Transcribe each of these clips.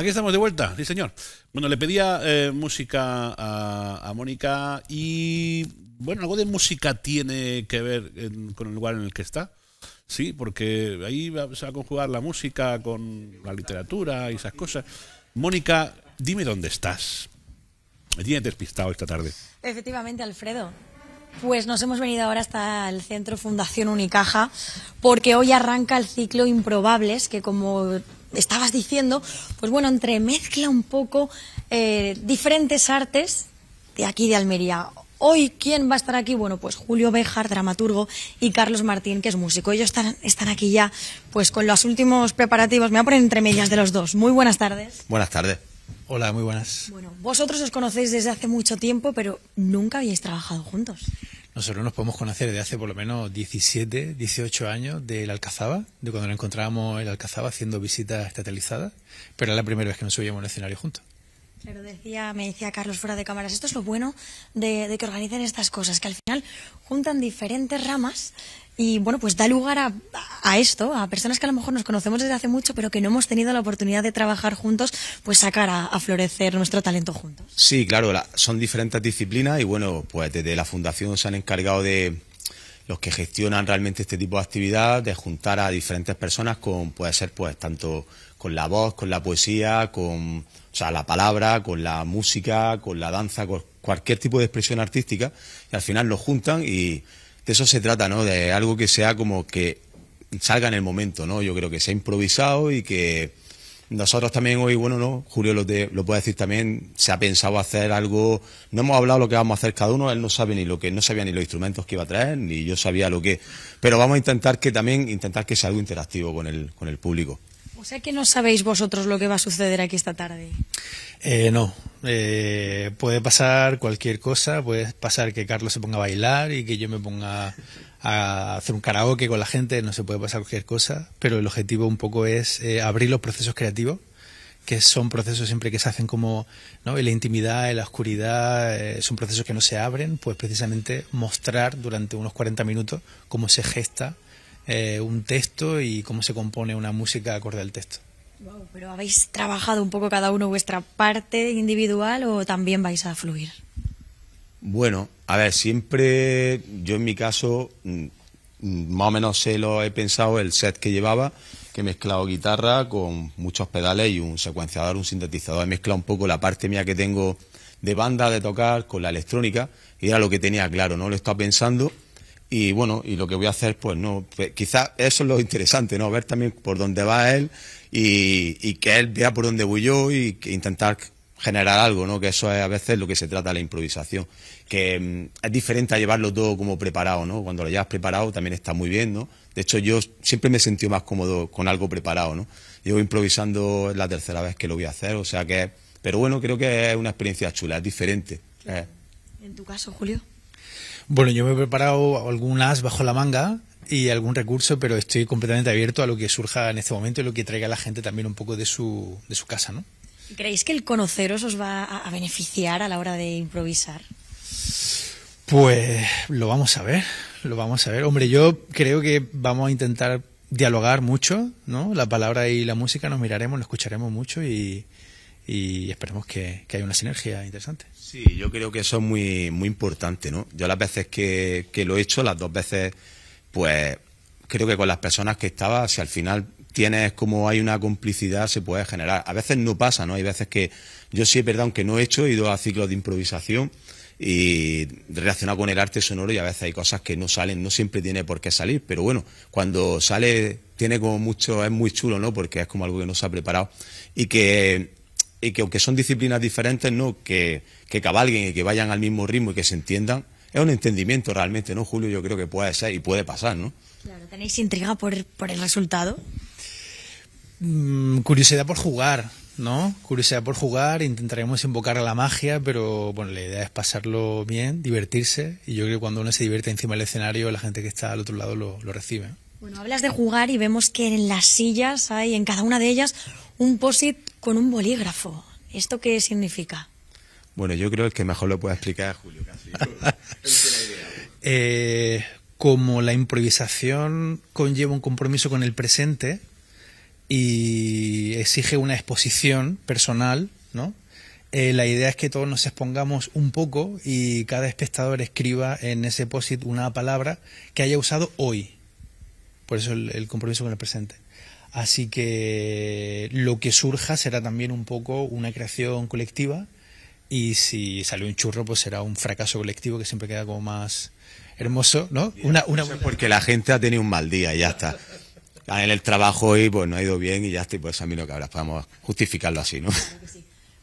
Aquí estamos de vuelta, sí señor. Bueno, le pedía eh, música a, Mónica y bueno, algo de música tiene que ver con el lugar en el que está. Sí, porque ahí se va a conjugar la música con la literatura y esas cosas. Mónica, dime dónde estás. Me tiene despistado esta tarde. Efectivamente, Alfredo. Pues nos hemos venido ahora hasta el Centro Fundación Unicaja porque hoy arranca el ciclo Improbables, que como estabas diciendo, pues bueno, entremezcla un poco eh, diferentes artes de aquí de Almería. Hoy, ¿quién va a estar aquí? Bueno, pues Julio Bejar, dramaturgo, y Carlos Martín, que es músico. Ellos están, están aquí ya, pues con los últimos preparativos. Me voy a poner entre medias de los dos. Muy buenas tardes. Buenas tardes. Hola, muy buenas. Bueno, vosotros os conocéis desde hace mucho tiempo, pero nunca habéis trabajado juntos. Nosotros nos podemos conocer de hace por lo menos 17, 18 años del Alcazaba, de cuando nos encontrábamos en el Alcazaba haciendo visitas estatalizadas, pero es la primera vez que nos subíamos al escenario juntos. Claro, decía, me decía Carlos fuera de cámaras, esto es lo bueno de, de, que organicen estas cosas, que al final juntan diferentes ramas y bueno, pues da lugar a, a, esto, a personas que a lo mejor nos conocemos desde hace mucho, pero que no hemos tenido la oportunidad de trabajar juntos, pues sacar a, florecer nuestro talento juntos. Sí, claro, son diferentes disciplinas y bueno, pues desde la Fundación se han encargado de los que gestionan realmente este tipo de actividad, de juntar a diferentes personas con, puede ser pues tanto con la voz, con la poesía, con o sea, la palabra, con la música, con la danza, con cualquier tipo de expresión artística, y al final los juntan y de eso se trata, ¿no? De algo que sea como que salga en el momento, ¿no? Yo creo que se ha improvisado y que nosotros también hoy, bueno, no, Julio lo, lo puede decir también, se ha pensado hacer algo, no hemos hablado lo que vamos a hacer cada uno, él no sabe ni lo que, no sabía ni los instrumentos que iba a traer, ni yo sabía lo que, pero vamos a intentar que también, intentar que sea algo interactivo con el, con el público. O sea que no sabéis vosotros lo que va a suceder aquí esta tarde. Eh, no, eh, puede pasar cualquier cosa, puede pasar que Carlos se ponga a bailar y que yo me ponga a hacer un karaoke con la gente, no se puede pasar cualquier cosa, pero el objetivo un poco es eh, abrir los procesos creativos, que son procesos siempre que se hacen como ¿no? en la intimidad, en la oscuridad, son procesos que no se abren, pues precisamente mostrar durante unos 40 minutos cómo se gesta eh, un texto y cómo se compone una música acorde al texto. pero ¿habéis trabajado un poco cada uno vuestra parte individual o también vais a fluir? Bueno, a ver, siempre yo en mi caso mm, mm, más o menos se lo he pensado el set que llevaba, que he mezclado guitarra con muchos pedales y un secuenciador, un sintetizador. He mezclado un poco la parte mía que tengo de banda, de tocar, con la electrónica, y era lo que tenía claro, ¿no? Lo he estado pensando y bueno, y lo que voy a hacer, pues no, pues quizás eso es lo interesante, ¿no? Ver también por dónde va él y, que él vea por dónde voy yo y intentar generar algo, ¿no? Que eso es a veces lo que se trata la improvisación, que mm, es diferente a llevarlo todo como preparado, ¿no? Cuando lo llevas preparado también está muy bien, ¿no? De hecho yo siempre me he sentido más cómodo con algo preparado, ¿no? Llevo improvisando la tercera vez que lo voy a hacer, o sea que, pero bueno, creo que es una experiencia chula, es diferente. ¿En tu caso, Julio? Bueno, yo me he preparado algunas bajo la manga y algún recurso, pero estoy completamente abierto a lo que surja en este momento y lo que traiga la gente también un poco de su, de su casa, ¿no? ¿Creéis que el conoceros os va a, a beneficiar a la hora de improvisar? Pues lo vamos a ver, lo vamos a ver. Hombre, yo creo que vamos a intentar dialogar mucho, ¿no? La palabra y la música nos miraremos, lo escucharemos mucho y, y esperemos que, que haya una sinergia interesante. Sí, yo creo que eso es muy, muy importante, ¿no? Yo las veces que, lo he hecho, las dos veces, pues creo que con las personas que estaba, si al final tienes como hay una complicidad, se puede generar. A veces no pasa, ¿no? Hay veces que yo sí, perdón, aunque no he hecho, he ido a ciclos de improvisación y relacionado con el arte sonoro y a veces hay cosas que no salen, no siempre tiene por qué salir, pero bueno, cuando sale tiene como mucho, es muy chulo, ¿no? Porque es como algo que no se ha preparado y que y que aunque son disciplinas diferentes, ¿no? Que, cabalguen y que vayan al mismo ritmo y que se entiendan, es un entendimiento realmente, ¿no, Julio? Yo creo que puede ser y puede pasar, ¿no? Claro, ¿tenéis intriga por, el resultado? Mm, curiosidad por jugar, ¿no? Curiosidad por jugar, intentaremos invocar a la magia, pero bueno, la idea es pasarlo bien, divertirse, y yo creo que cuando uno se divierte encima del escenario, la gente que está al otro lado lo, lo recibe. Bueno, hablas de jugar y vemos que en las sillas hay, en cada una de ellas, un posit con un bolígrafo. ¿Esto qué significa? Bueno, yo creo que mejor lo puede explicar Julio casi. Eh, como la improvisación conlleva un compromiso con el presente y exige una exposición personal, ¿no? Eh, la idea es que todos nos expongamos un poco y cada espectador escriba en ese post una palabra que haya usado hoy. Por eso el compromiso con el presente. Así que lo que surja será también un poco una creación colectiva y si sale un churro pues será un fracaso colectivo que siempre queda como más hermoso, ¿no? Una, Porque la gente ha tenido un mal día y ya está. Ah, en el trabajo hoy pues no ha ido bien y ya está, y pues a mí lo que habrá, podemos pues, justificarlo así, ¿no?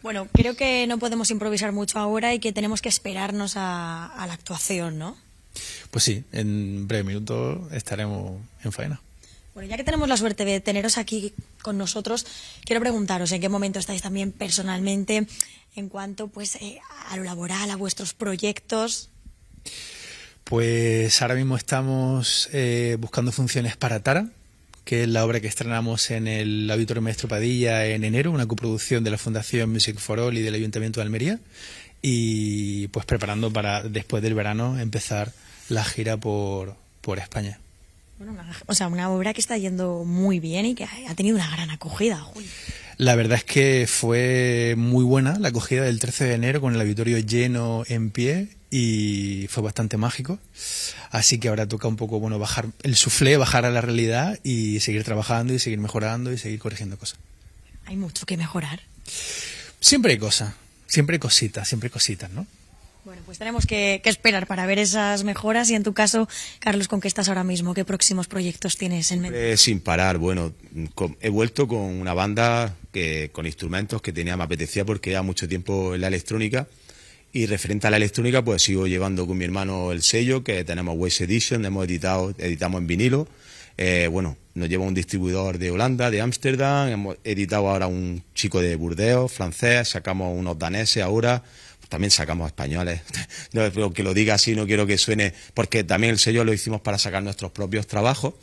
Bueno, creo que no podemos improvisar mucho ahora y que tenemos que esperarnos a, la actuación, ¿no? Pues sí, en breve minuto estaremos en faena. Bueno, ya que tenemos la suerte de teneros aquí con nosotros, quiero preguntaros en qué momento estáis también personalmente en cuanto pues eh, a lo laboral, a vuestros proyectos. Pues ahora mismo estamos eh, buscando funciones para Tara, que es la obra que estrenamos en el Auditorio Maestro Padilla en enero, una coproducción de la Fundación Music for All y del Ayuntamiento de Almería, y pues preparando para después del verano empezar la gira por España o sea, una obra que está yendo muy bien y que ha tenido una gran acogida, La verdad es que fue muy buena la acogida del 13 de enero con el auditorio lleno en pie y fue bastante mágico. Así que ahora toca un poco, bueno, bajar el suflé, bajar a la realidad y seguir trabajando y seguir mejorando y seguir corrigiendo cosas. Hay mucho que mejorar. Siempre hay cosas, siempre hay cositas, siempre hay cositas, ¿no? Bueno, pues tenemos que, esperar para ver esas mejoras y en tu caso, Carlos, ¿con qué estás ahora mismo? ¿Qué próximos proyectos tienes en mente? sin parar, bueno, he vuelto con una banda que, con instrumentos que tenía, me apetecía porque ya mucho tiempo en la electrónica y referente a la electrónica pues sigo llevando con mi hermano el sello que tenemos West Edition, hemos editado, editamos en vinilo, eh, bueno, nos lleva un distribuidor de Holanda, de Ámsterdam, hemos editado ahora un chico de Burdeos, francés, sacamos unos daneses ahora también sacamos españoles. No que lo diga así, no quiero que suene, porque también el sello lo hicimos para sacar nuestros propios trabajos.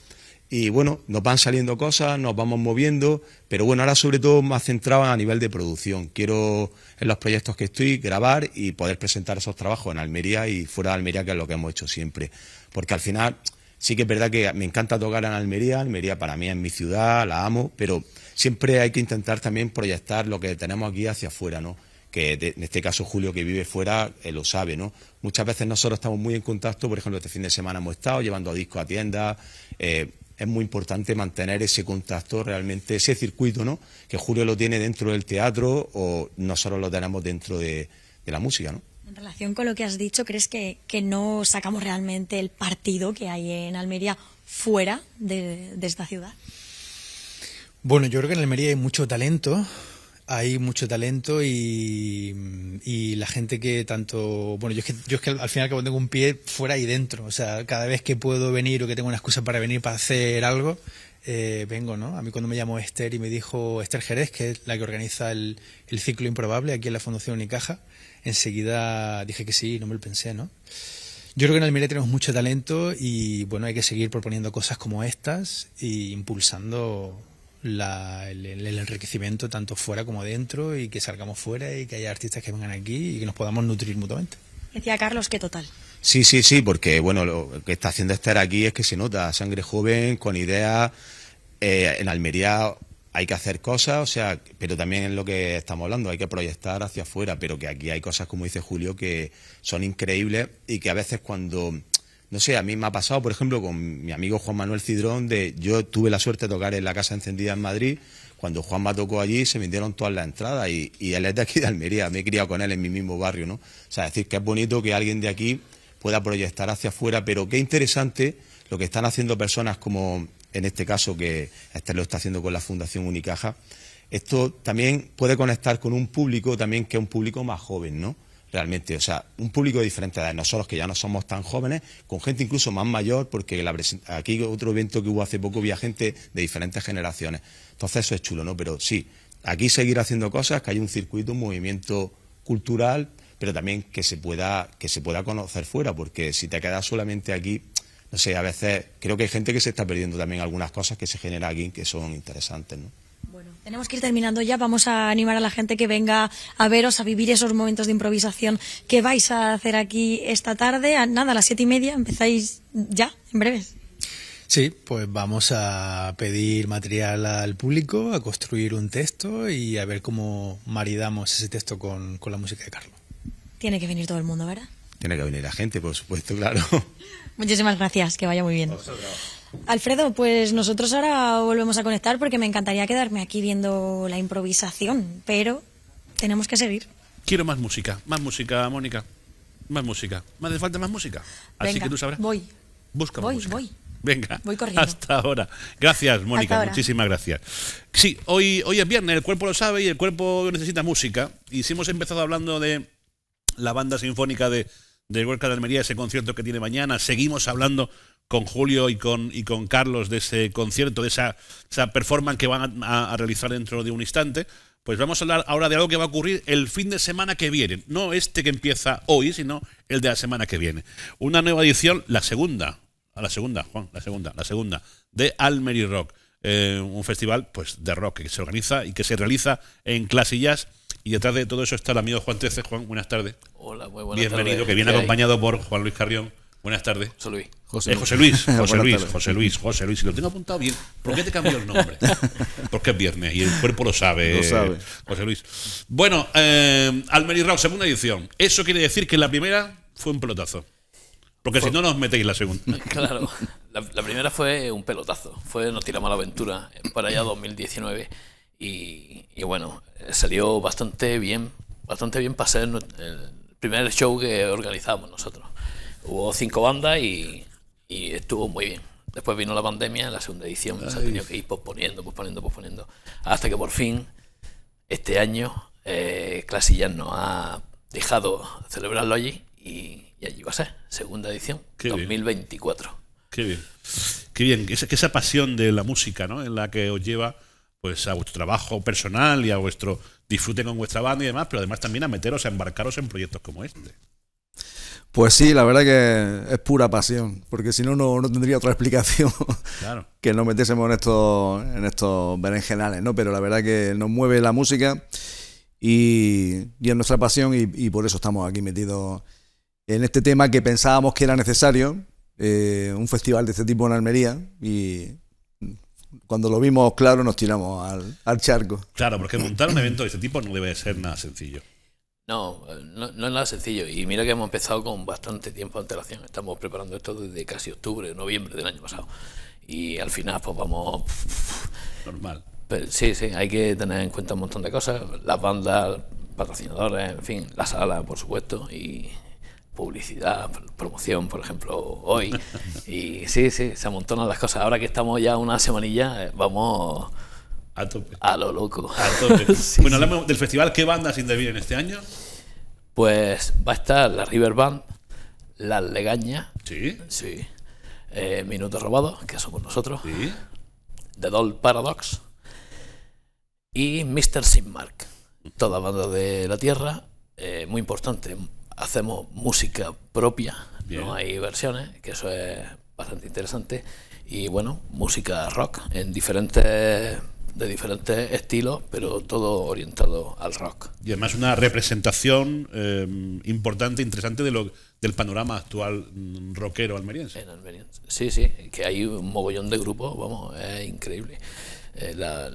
Y bueno, nos van saliendo cosas, nos vamos moviendo, pero bueno, ahora sobre todo más centrado a nivel de producción. Quiero en los proyectos que estoy grabar y poder presentar esos trabajos en Almería y fuera de Almería, que es lo que hemos hecho siempre. Porque al final sí que es verdad que me encanta tocar en Almería, Almería para mí es mi ciudad, la amo, pero siempre hay que intentar también proyectar lo que tenemos aquí hacia afuera, ¿no? que en este caso Julio que vive fuera eh, lo sabe, ¿no? Muchas veces nosotros estamos muy en contacto, por ejemplo, este fin de semana hemos estado llevando a discos a tiendas, eh, es muy importante mantener ese contacto, realmente ese circuito, ¿no? Que Julio lo tiene dentro del teatro o nosotros lo tenemos dentro de, la música, ¿no? En relación con lo que has dicho, ¿crees que, no sacamos realmente el partido que hay en Almería fuera de esta ciudad? Bueno, yo creo que en Almería hay mucho talento, hay mucho talento y, la gente que tanto... Bueno, yo es que, yo es que al final tengo un pie fuera y dentro. O sea, cada vez que puedo venir o que tengo una excusa para venir para hacer algo, eh, vengo, ¿no? A mí cuando me llamó Esther y me dijo Esther Jerez, que es la que organiza el, ciclo improbable aquí en la Fundación Unicaja, enseguida dije que sí, no me lo pensé, ¿no? Yo creo que en Almería tenemos mucho talento y, bueno, hay que seguir proponiendo cosas como estas e impulsando el, enriquecimiento tanto fuera como dentro y que salgamos fuera y que haya artistas que vengan aquí y que nos podamos nutrir mutuamente. Decía Carlos que total. Sí, sí, sí, porque bueno, lo que está haciendo estar aquí es que se nota sangre joven, con ideas. Eh, en Almería hay que hacer cosas, o sea, pero también es lo que estamos hablando, hay que proyectar hacia afuera, pero que aquí hay cosas, como dice Julio, que son increíbles y que a veces cuando no sé, a mí me ha pasado, por ejemplo, con mi amigo Juan Manuel Cidrón, de yo tuve la suerte de tocar en la Casa Encendida en Madrid. Cuando Juan me tocó allí se vendieron todas las entradas y, él es de aquí de Almería, me he criado con él en mi mismo barrio, ¿no? O sea, es decir que es bonito que alguien de aquí pueda proyectar hacia afuera, pero qué interesante lo que están haciendo personas como en este caso que este lo está haciendo con la Fundación Unicaja. Esto también puede conectar con un público también que es un público más joven, ¿no? realmente. O sea, un público de diferente de nosotros que ya no somos tan jóvenes, con gente incluso más mayor, porque aquí otro evento que hubo hace poco había gente de diferentes generaciones. Entonces eso es chulo, ¿no? Pero sí, aquí seguir haciendo cosas, que hay un circuito, un movimiento cultural, pero también que se pueda, que se pueda conocer fuera, porque si te quedas solamente aquí, no sé, a veces creo que hay gente que se está perdiendo también algunas cosas que se generan aquí que son interesantes, ¿no? Tenemos que ir terminando ya. Vamos a animar a la gente que venga a veros, a vivir esos momentos de improvisación que vais a hacer aquí esta tarde. nada, a las siete y media empezáis ya, en breves. Sí, pues vamos a pedir material al público, a construir un texto y a ver cómo maridamos ese texto con, la música de Carlos. Tiene que venir todo el mundo, ¿verdad? Tiene que venir la gente, por supuesto, claro. Muchísimas gracias, que vaya muy bien. Alfredo, pues nosotros ahora volvemos a conectar porque me encantaría quedarme aquí viendo la improvisación, pero tenemos que seguir. Quiero más música, más música, Mónica. Más música. Me hace falta más música. Así que tú sabrás. Voy. Busca voy, música. Voy. Venga. Voy corriendo. Hasta ahora. Gracias, Mónica. Muchísimas gracias. Sí, hoy, hoy es viernes, el cuerpo lo sabe y el cuerpo necesita música. Y si hemos empezado hablando de la banda sinfónica de de Huerca de Almería, ese concierto que tiene mañana. Seguimos hablando con Julio y con, y con Carlos de ese concierto, de esa, esa performance que van a, realizar dentro de un instante. Pues vamos a hablar ahora de algo que va a ocurrir el fin de semana que viene. No este que empieza hoy, sino el de la semana que viene. Una nueva edición, la segunda, ah, la segunda, Juan, la segunda, la segunda, de Almery Rock. Eh, un festival pues, de rock que se organiza y que se realiza en Clasillas y detrás de todo eso está el amigo Juan Trece. Juan, buenas tardes. Hola, muy buenas Bienvenido, que viene acompañado por Juan Luis Carrión. Buenas tardes. José Luis. José, eh, José Luis. José Luis, José Luis, José Luis, Si lo tengo apuntado bien, ¿por qué te cambió el nombre? Porque es viernes y el cuerpo lo sabe. Lo sabe. José Luis. Bueno, eh, Almeri segunda edición. Eso quiere decir que la primera fue un pelotazo. Porque si no, nos metéis la segunda. Claro. La, primera fue un pelotazo. Fue Nos tiramos a la aventura, para allá 2019. Y, y bueno, salió bastante bien, bastante bien para ser el primer show que organizamos nosotros. Hubo cinco bandas y, estuvo muy bien. Después vino la pandemia, la segunda edición se ha tenido que ir posponiendo, posponiendo, posponiendo, hasta que por fin este año eh, nos ha dejado celebrarlo allí y, allí va a ser, segunda edición, 2024. Qué bien. Qué bien, que esa pasión de la música, ¿no? En la que os lleva pues a vuestro trabajo personal y a vuestro disfrute con vuestra banda y demás, pero además también a meteros, a embarcaros en proyectos como este. Pues sí, la verdad que es pura pasión, porque si no, no, tendría otra explicación que no metiésemos en estos, en estos berenjenales, ¿no? Pero la verdad que nos mueve la música y, y es nuestra pasión y, por eso estamos aquí metidos en este tema que pensábamos que era necesario, eh, un festival de este tipo en Almería y, cuando lo vimos claro nos tiramos al, charco. Claro, porque montar un evento de este tipo no debe ser nada sencillo. Eh, no, no, es nada sencillo. Y mira que hemos empezado con bastante tiempo de antelación. Estamos preparando esto desde casi octubre, noviembre del año pasado. Y al final, pues vamos. Normal. sí, sí, hay que tener en cuenta un montón de cosas: las bandas, patrocinadores, en fin, la sala, por supuesto. Y publicidad, promoción, por ejemplo, hoy. Y sí, sí, se amontonan las cosas. Ahora que estamos ya una semanilla, eh, vamos... A lo loco. bueno, hablamos del festival. ¿Qué bandas intervienen este año? Pues va a estar la River Band, ...la Legaña... Sí. Sí. Eh, Minutos Robados, que somos nosotros. The Doll Paradox. Y Mr. Sin Mark. Toda banda de la Tierra. Eh, muy importante, hacemos música propia, no hay versiones, que eso es bastante interesante. Y bueno, música rock en diferentes de diferentes estilos, pero todo orientado al rock. Y además una representación eh, importante, interesante de lo, del panorama actual mm, rockero almeriense. En almeriense. Sí, sí, que hay un mogollón de grupos, vamos, es increíble. Eh, la,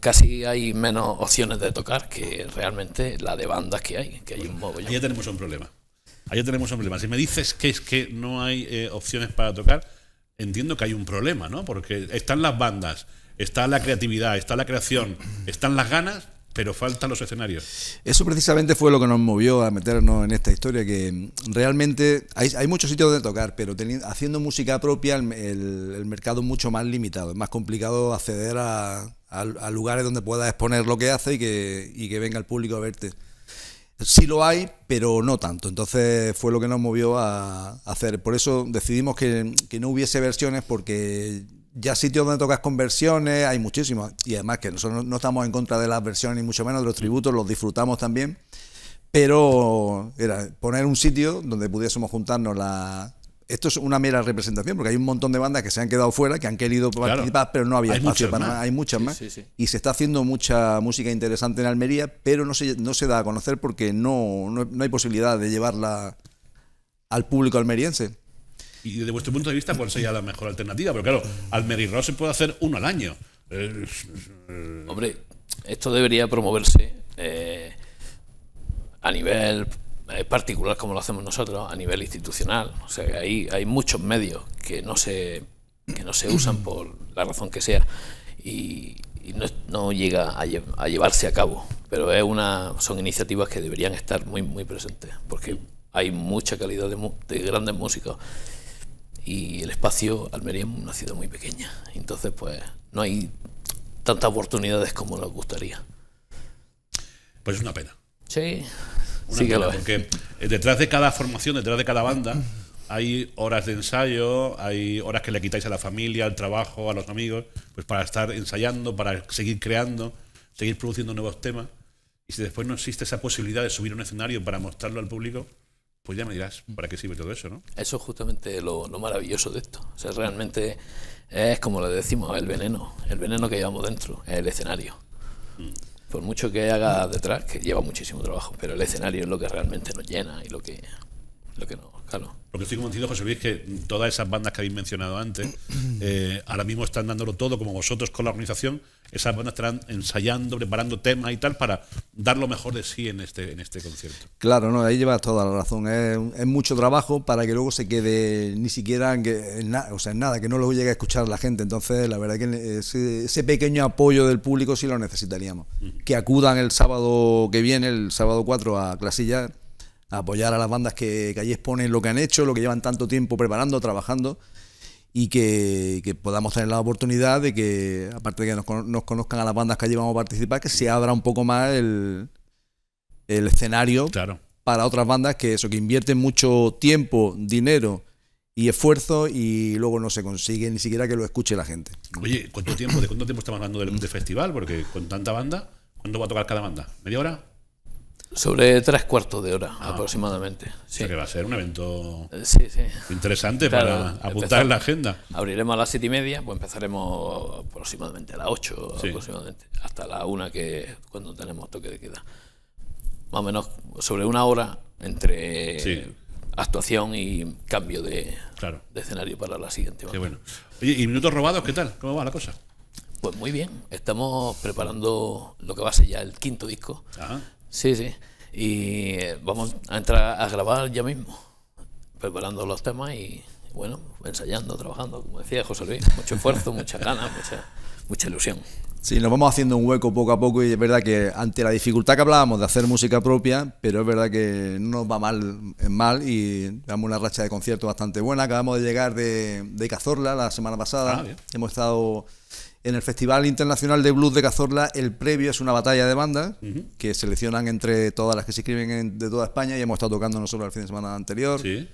casi hay menos opciones de tocar que realmente la de bandas que hay, que hay un móvil Ahí tenemos un problema. Ahí tenemos un problema. Si me dices que es que no hay eh, opciones para tocar, entiendo que hay un problema, ¿no? Porque están las bandas, está la creatividad, está la creación, están las ganas, pero faltan los escenarios. Eso precisamente fue lo que nos movió a meternos en esta historia, que realmente hay, muchos sitios donde tocar, pero haciendo música propia el, mercado es mucho más limitado, es más complicado acceder a, lugares donde puedas exponer lo que haces y que, venga el público a verte. Sí lo hay, pero no tanto. Entonces fue lo que nos movió a, hacer. Por eso decidimos que no hubiese versiones porque ya sitios donde tocas conversiones, hay muchísimos, Y además que nosotros no, estamos en contra de las versiones, ni mucho menos de los mm. tributos, los disfrutamos también. Pero era poner un sitio donde pudiésemos juntarnos la... Esto es una mera representación, porque hay un montón de bandas que se han quedado fuera, que han querido participar, pero no había espacio para nada. Hay muchas más. Y se está haciendo mucha música interesante en Almería, pero no se, no se da a conocer porque no, no hay posibilidad de llevarla al público almeriense. Y desde vuestro punto de vista, ¿cuál sería la mejor alternativa? Pero claro, al Mary se puede hacer uno al año. Eh, Hombre, esto debería promoverse eh, a nivel eh, particular como lo hacemos nosotros, a nivel institucional. O sea, hay, muchos medios que no se que no se usan por la razón que sea y, no, llega a, llevarse a cabo. Pero es una, son iniciativas que deberían estar muy, muy presentes porque hay mucha calidad de, de grandes músicos y el espacio, Almería ha sido muy pequeña, entonces pues no hay tantas oportunidades como nos gustaría. Pues es una pena. Sí, pena, Porque detrás de cada formación, detrás de cada banda, hay horas de ensayo, hay horas que le quitáis a la familia, al trabajo, a los amigos, pues para estar ensayando, para seguir creando, seguir produciendo nuevos temas. Y si después no existe esa posibilidad de subir un escenario para mostrarlo al público, pues ya me dirás para qué sirve todo eso, ¿no? Eso es justamente lo, maravilloso de esto. O sea, realmente es como le decimos, el veneno, el veneno que llevamos dentro, es el escenario. Mm. Por mucho que haga detrás, que lleva muchísimo trabajo, pero el escenario es lo que realmente nos llena y lo que lo que no, claro. Lo estoy convencido, José Luis, que todas esas bandas que habéis mencionado antes, eh, ahora mismo están dándolo todo, como vosotros con la organización, esas bandas estarán ensayando, preparando temas y tal para dar lo mejor de sí en este, en este concierto. Claro, no, ahí llevas toda la razón. Es, mucho trabajo para que luego se quede ni siquiera en, que, sea, nada, que no lo llegue a escuchar la gente. Entonces, la verdad que ese, pequeño apoyo del público sí lo necesitaríamos. Que acudan el sábado que viene, el sábado 4 a Clasilla apoyar a las bandas que, allí exponen lo que han hecho, lo que llevan tanto tiempo preparando, trabajando y que, podamos tener la oportunidad de que, aparte de que nos, conozcan a las bandas que allí vamos a participar, que se abra un poco más el, escenario para otras bandas que eso, que invierten mucho tiempo, dinero y esfuerzo y luego no se consigue ni siquiera que lo escuche la gente. Oye, ¿cuánto tiempo, ¿de cuánto tiempo estamos hablando del, del festival? Porque con tanta banda, ¿cuándo va a tocar cada banda? ¿Media hora? Sobre tres cuartos de hora ah, aproximadamente. Sí. O sea que va a ser un evento eh, interesante para apuntar en la agenda. Abriremos a las siete y media, pues empezaremos aproximadamente a las ocho, aproximadamente, hasta la una que cuando tenemos toque de queda. Más o menos sobre una hora entre actuación y cambio de, escenario para la siguiente. Qué bueno. ¿y minutos robados qué tal? ¿Cómo va la cosa? Pues muy bien, estamos preparando lo que va a ser ya el quinto disco. Ajá Sí, sí. Y eh, vamos a entrar a grabar ya mismo, preparando los temas y, bueno, ensayando, trabajando, como decía José Luis. Mucho esfuerzo, mucha ganas, mucha, mucha ilusión. Sí, nos vamos haciendo un hueco poco a poco y es verdad que ante la dificultad que hablábamos de hacer música propia, pero es verdad que no nos va mal, eh, mal y damos una racha de conciertos bastante buena. Acabamos de llegar de, Cazorla la semana pasada. Ah, Hemos estado en el Festival Internacional de Blues de Cazorla, el previo es una batalla de bandas que seleccionan entre todas las que se escriben de toda España y hemos estado tocando nosotros el fin de semana anterior. Sí.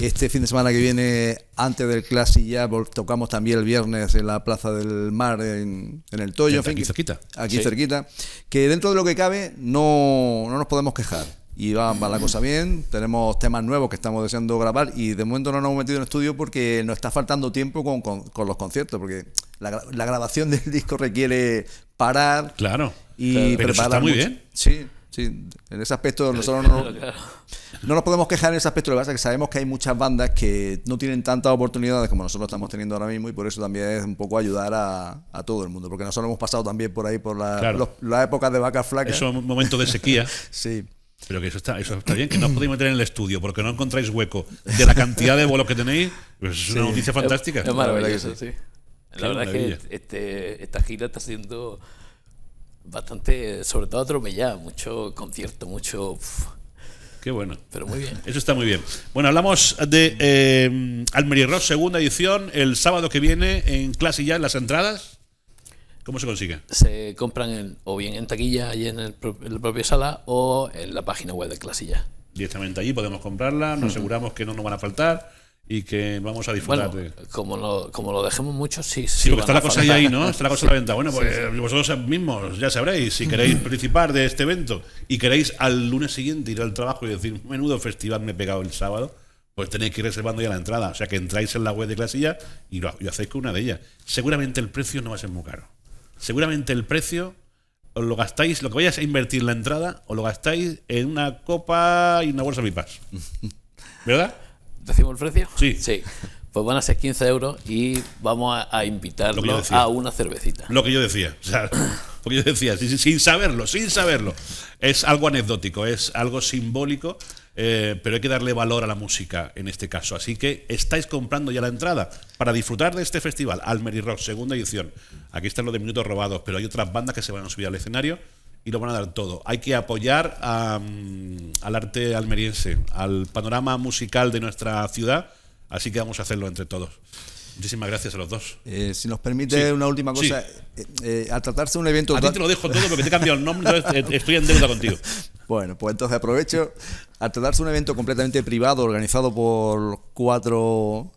Este fin de semana que viene, antes del Clásico, ya tocamos también el viernes en la Plaza del Mar, en, el Toyo. Aquí, cerquita. Aquí cerquita. Que dentro de lo que cabe no, nos podemos quejar. Y va, va, la cosa bien, tenemos temas nuevos que estamos deseando grabar y de momento no nos hemos metido en estudio porque nos está faltando tiempo con, con, con los conciertos, porque la, grabación del disco requiere parar claro, y Pero Eso está muy bien. Sí, sí. En ese aspecto nosotros no, no, nos podemos quejar en ese aspecto. Lo que pasa es que sabemos que hay muchas bandas que no tienen tantas oportunidades como nosotros estamos teniendo ahora mismo y por eso también es un poco ayudar a, a todo el mundo. Porque nosotros hemos pasado también por ahí, por la, las épocas de vacas flacas. Esos momentos de sequía. sí. Pero que eso está, eso está bien, que no os podéis meter en el estudio porque no encontráis hueco de la cantidad de vuelos que tenéis. Pues es una noticia fantástica. es maravilloso, sí. La verdad es que este, esta gira está siendo bastante, sobre todo atropellada, mucho concierto, mucho... Qué bueno. Pero muy bien. Eso está muy bien. Bueno, hablamos de eh, Almería Rock, segunda edición, el sábado que viene en Clasilla, en las entradas. ¿Cómo se consigue? Se compran o bien en taquilla y en, el, en la propia sala o en la página web de Clasilla. Directamente allí podemos comprarla, nos aseguramos que no nos van a faltar y que vamos a disfrutar. Bueno, como, lo, como lo dejemos mucho, sí. Sí, sí porque está la cosa ahí ahí, ¿no? Está la cosa en la venta. Bueno, pues vosotros mismos ya sabréis, si queréis participar de este evento y queréis al lunes siguiente ir al trabajo y decir, menudo festival me he pegado el sábado, pues tenéis que ir reservando ya la entrada. O sea, que entráis en la web de Clasilla y lo, y hacéis con una de ellas. Seguramente el precio no va a ser muy caro. Seguramente el precio os lo gastáis, lo que vayas a invertir en la entrada, o lo gastáis en una copa y una bolsa de pipas. ¿Verdad? ¿Decimos el precio? Sí. Sí. Pues van a ser 15 euros y vamos a, invitarlos a una cervecita. Lo que yo decía. porque yo decía, sin, saberlo, sin saberlo. Es algo anecdótico, es algo simbólico, eh, pero hay que darle valor a la música en este caso. Así que estáis comprando ya la entrada para disfrutar de este festival, almery Rock, segunda edición. Aquí están los de minutos robados, pero hay otras bandas que se van a subir al escenario y lo van a dar todo. Hay que apoyar al arte almeriense, al panorama musical de nuestra ciudad, así que vamos a hacerlo entre todos. Muchísimas gracias a los dos. Eh, si nos permite una última cosa, eh, eh, al tratarse de un evento... A ti te lo dejo todo porque te he cambiado el nombre, estoy en deuda contigo. Bueno, pues entonces aprovecho. Al tratarse un evento completamente privado, organizado por cuatro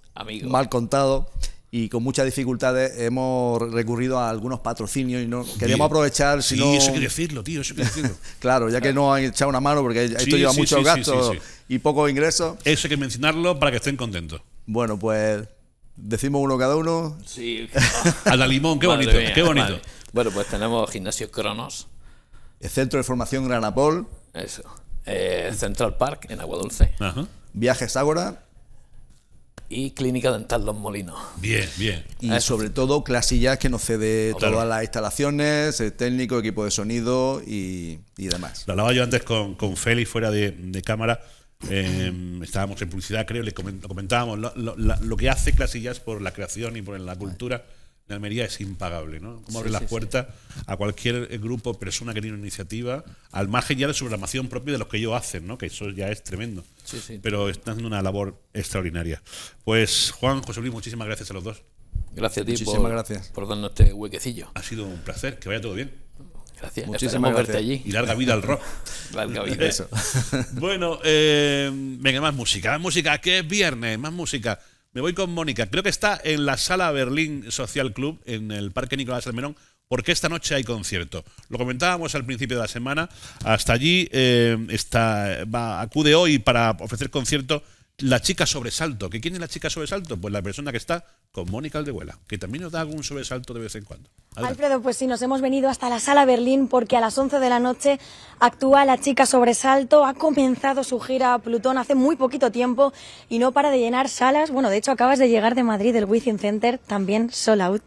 mal contados, y con muchas dificultades hemos recurrido a algunos patrocinios y no queríamos aprovechar si sí, eso hay decirlo tío eso decirlo claro ya que no han echado una mano porque esto lleva muchos gastos y pocos ingresos eso hay que mencionarlo para que estén contentos bueno pues decimos uno cada uno sí a la limón qué bonito qué bonito bueno pues tenemos gimnasio Cronos el centro de formación Granapol eso eh, Central Park en Agua Dulce viajes Ágora y Clínica Dental Los Molinos. Bien, bien. Y sobre todo Clasillas que nos cede todas las instalaciones, eh, técnico, equipo de sonido y, demás. Lo hablaba yo antes con, con Félix fuera de, cámara. Em, estábamos en publicidad, creo, le comentábamos lo, que hace Clasillas por la creación y por la cultura. Almería es impagable, ¿no? Cómo abre las puertas a cualquier eh, grupo, persona que tiene una iniciativa, al margen ya de su programación propia de lo que ellos hacen, ¿no? Que eso ya es tremendo. Sí, sí. Pero están haciendo una labor extraordinaria. Pues Juan, José Luis, muchísimas gracias a los dos. Gracias a ti muchísimas por, gracias. por darnos este huequecillo. Ha sido un placer, que vaya todo bien. Gracias. Muchísimas gracias. verte allí. Y larga vida al rock. larga vida. Eso. bueno, eh, venga, más música. Más música, que es viernes, más música. Me voy con Mónica. Creo que está en la sala Berlín Social Club, en el Parque Nicolás Almerón, porque esta noche hay concierto. Lo comentábamos al principio de la semana. Hasta allí eh, está, va, acude hoy para ofrecer concierto la chica sobresalto. ¿Que ¿Quién es la chica sobresalto? Pues la persona que está con Mónica Aldehuela, que también nos da algún sobresalto de vez en cuando. Alfredo, pues sí, nos hemos venido hasta la Sala Berlín porque a las 11 de la noche actúa la chica sobresalto. Ha comenzado su gira a Plutón hace muy poquito tiempo y no para de llenar salas. Bueno, de hecho, acabas de llegar de Madrid, del Wizzing Center, también Soul Out.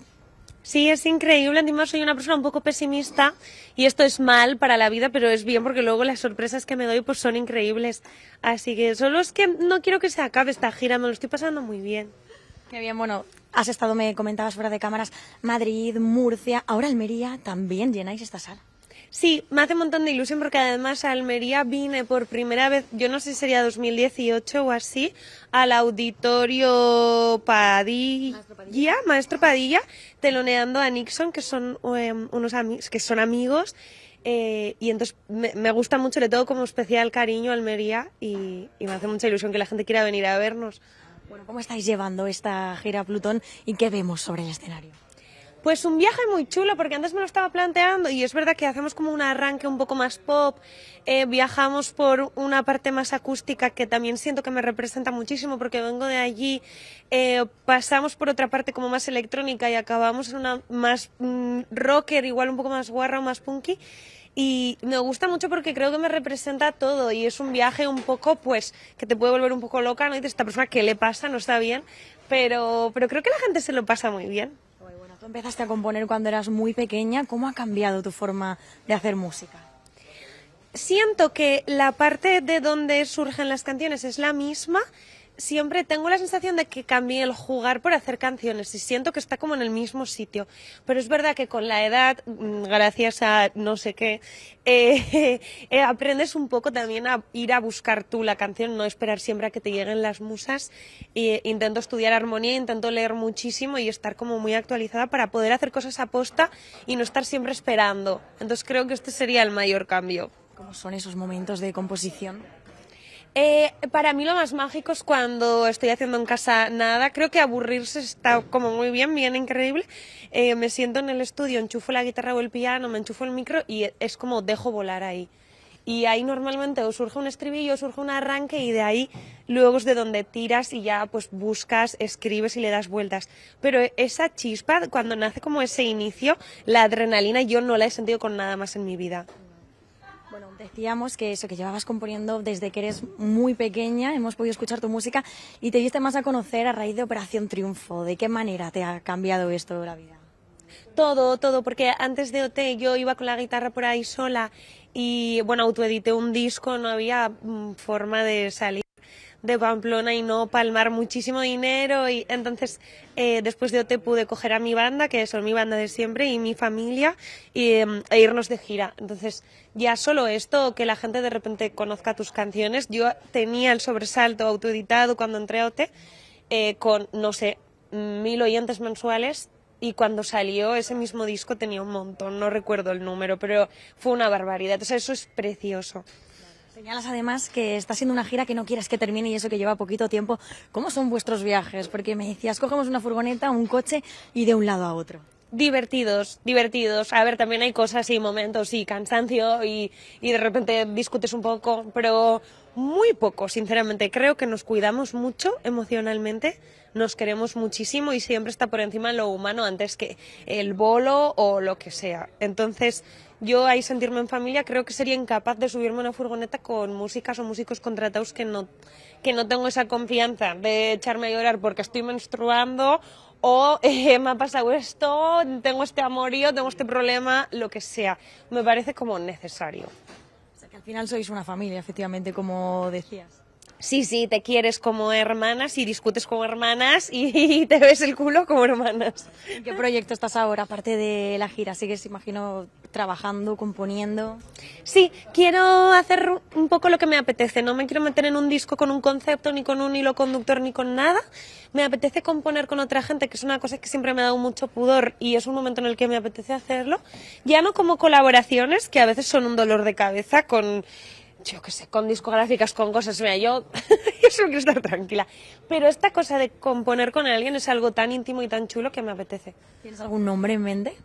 Sí, es increíble. además soy una persona un poco pesimista y esto es mal para la vida, pero es bien porque luego las sorpresas que me doy pues son increíbles. Así que solo es que no quiero que se acabe esta gira, me lo estoy pasando muy bien. Qué bien, bueno, has estado, me comentabas fuera de cámaras, Madrid, Murcia, ahora Almería, también llenáis esta sala. Sí, me hace un montón de ilusión porque además Almería vine por primera vez, yo no sé si sería 2018 o así, al auditorio Padilla, Maestro Padilla, teloneando a Nixon, que son em, unos amigos, que son amigos. Eh, y entonces me, gusta mucho, de todo como especial cariño a Almería y, y me hace mucha ilusión que la gente quiera venir a vernos. Bueno, ¿cómo estáis llevando esta gira Plutón y qué vemos sobre el escenario? Pues un viaje muy chulo, porque antes me lo estaba planteando y es verdad que hacemos como un arranque un poco más pop, eh, viajamos por una parte más acústica que también siento que me representa muchísimo porque vengo de allí, eh, pasamos por otra parte como más electrónica y acabamos en una más mm, rocker, igual un poco más guarra o más punky. Y me gusta mucho porque creo que me representa todo y es un viaje un poco, pues, que te puede volver un poco loca, ¿no? dices dices, esta persona, ¿qué le pasa? No está bien. Pero, pero creo que la gente se lo pasa muy bien empezaste a componer cuando eras muy pequeña. ¿Cómo ha cambiado tu forma de hacer música? Siento que la parte de donde surgen las canciones es la misma, siempre tengo la sensación de que cambié el jugar por hacer canciones y siento que está como en el mismo sitio. Pero es verdad que con la edad, mm, gracias a no sé qué, eh, eh, aprendes un poco también a ir a buscar tú la canción, no esperar siempre a que te lleguen las musas. Eh, intento estudiar armonía, intento leer muchísimo y estar como muy actualizada para poder hacer cosas a posta y no estar siempre esperando. Entonces creo que este sería el mayor cambio. ¿Cómo son esos momentos de composición? Eh, para mí lo más mágico es cuando estoy haciendo en casa nada. Creo que aburrirse está como muy bien, bien increíble. Eh, me siento en el estudio, enchufo la guitarra o el piano, me enchufo el micro y es como dejo volar ahí. Y ahí normalmente surge un estribillo, surge un arranque y de ahí luego es de donde tiras y ya pues buscas, escribes y le das vueltas. Pero esa chispa, cuando nace como ese inicio, la adrenalina yo no la he sentido con nada más en mi vida. Bueno, decíamos que eso que llevabas componiendo desde que eres muy pequeña, hemos podido escuchar tu música y te diste más a conocer a raíz de Operación Triunfo. ¿De qué manera te ha cambiado esto la vida? Todo, todo, porque antes de OT yo iba con la guitarra por ahí sola y bueno, autoedité un disco, no había mm, forma de salir de Pamplona y no palmar muchísimo dinero. Y entonces, eh, después de OT pude coger a mi banda, que son mi banda de siempre, y mi familia, y, em, e irnos de gira. Entonces, ya solo esto, que la gente de repente conozca tus canciones. Yo tenía el sobresalto autoeditado cuando entré a OT, eh, con, no sé, mil oyentes mensuales. Y cuando salió ese mismo disco tenía un montón, no recuerdo el número, pero fue una barbaridad. entonces eso es precioso. Señalas además que está siendo una gira que no quieres que termine y eso que lleva poquito tiempo. ¿Cómo son vuestros viajes? Porque me decías, cogemos una furgoneta, un coche y de un lado a otro divertidos, divertidos. A ver, también hay cosas y momentos y cansancio y, y, de repente discutes un poco, pero muy poco, sinceramente. Creo que nos cuidamos mucho emocionalmente, nos queremos muchísimo y siempre está por encima lo humano antes que el bolo o lo que sea. Entonces, yo ahí sentirme en familia creo que sería incapaz de subirme a una furgoneta con músicas o músicos contratados que no, que no tengo esa confianza de echarme a llorar porque estoy menstruando o eh, me ha pasado esto, tengo este amorío, tengo este problema, lo que sea. Me parece como necesario. O sea, que al final sois una familia, efectivamente, como decías sí, sí, te quieres como hermanas y discutes como hermanas y te ves el culo como hermanas. qué proyecto estás ahora, aparte de la gira? ¿Sigues, imagino, trabajando, componiendo? Sí, quiero hacer un poco lo que me apetece. No me quiero meter en un disco con un concepto, ni con un hilo conductor, ni con nada. Me apetece componer con otra gente, que es una cosa que siempre me ha dado mucho pudor y es un momento en el que me apetece hacerlo. Ya no como colaboraciones, que a veces son un dolor de cabeza con yo qué sé, con discográficas, con cosas, mira, yo, yo solo quiero estar tranquila. Pero esta cosa de componer con alguien es algo tan íntimo y tan chulo que me apetece. ¿Tienes algún nombre en mente?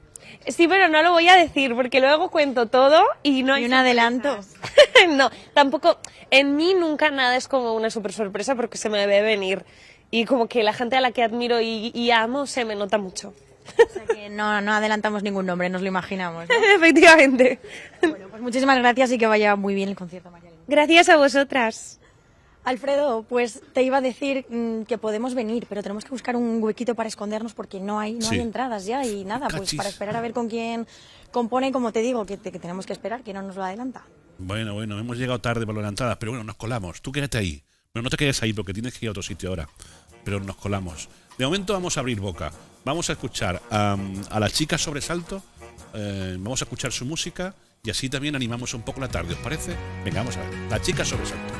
Sí, pero no lo voy a decir porque luego cuento todo y no hay... Y un adelanto. no, tampoco, en mí nunca nada es como una super sorpresa porque se me debe venir. Y como que la gente a la que admiro y amo se me nota mucho no, no adelantamos ningún nombre, nos lo imaginamos. Efectivamente. Bueno, pues muchísimas gracias y que vaya muy bien el concierto, Gracias a vosotras. Alfredo, pues te iba a decir mm, que podemos venir, pero tenemos que buscar un huequito para escondernos porque no hay, entradas ya y nada, pues para esperar a ver con quién compone, como te digo, que, tenemos que esperar, que no nos lo adelanta. Bueno, bueno, hemos llegado tarde para las entradas, pero bueno, nos colamos. Tú quédate ahí. no te quedes ahí porque tienes que ir a otro sitio ahora, pero nos colamos. De momento vamos a abrir boca. Vamos a escuchar a, la chica sobresalto. Eh, vamos a escuchar su música y así también animamos un poco la tarde, ¿os parece? Venga, vamos a ver. La chica sobresalto.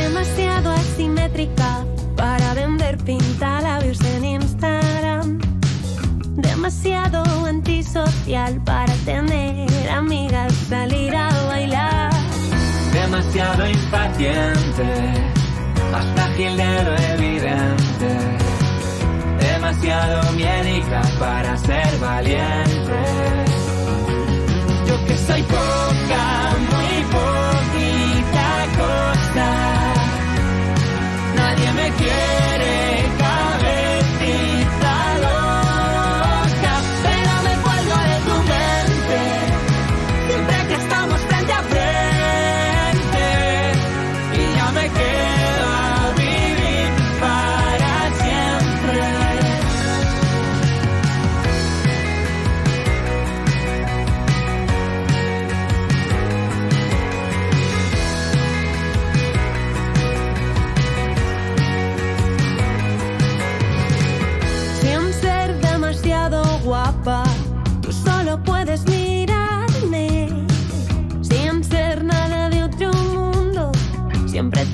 Demasiado asimétrica para vender pintalabios en Instagram. Demasiado antisocial para tener amigas, de demasiado impaciente, más frágil de lo evidente, demasiado miénica para ser valiente. Yo que soy poca, muy poquita cosa, nadie me quiere.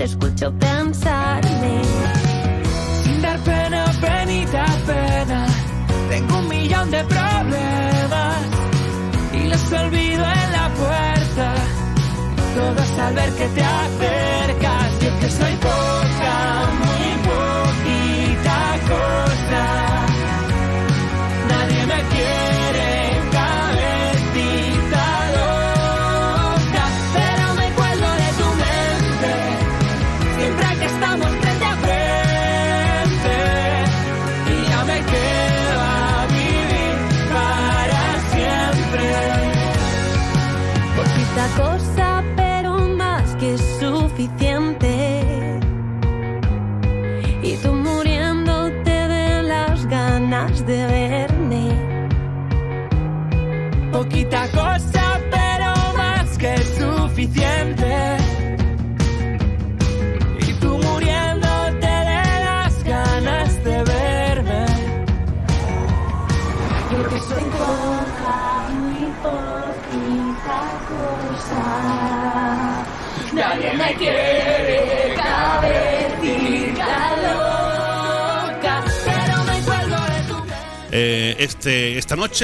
escucho pensarme. Sin dar pena, penita, pena. Tengo un millón de problemas y los olvido en la puerta. Todos al ver que te hace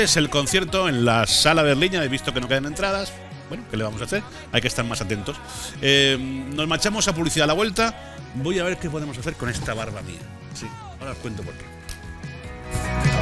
es el concierto en la Sala Berlina. He visto que no quedan entradas. Bueno, ¿qué le vamos a hacer? Hay que estar más atentos. Eh, nos marchamos a publicidad a la vuelta. Voy a ver qué podemos hacer con esta barba mía. Sí, ahora os cuento por qué.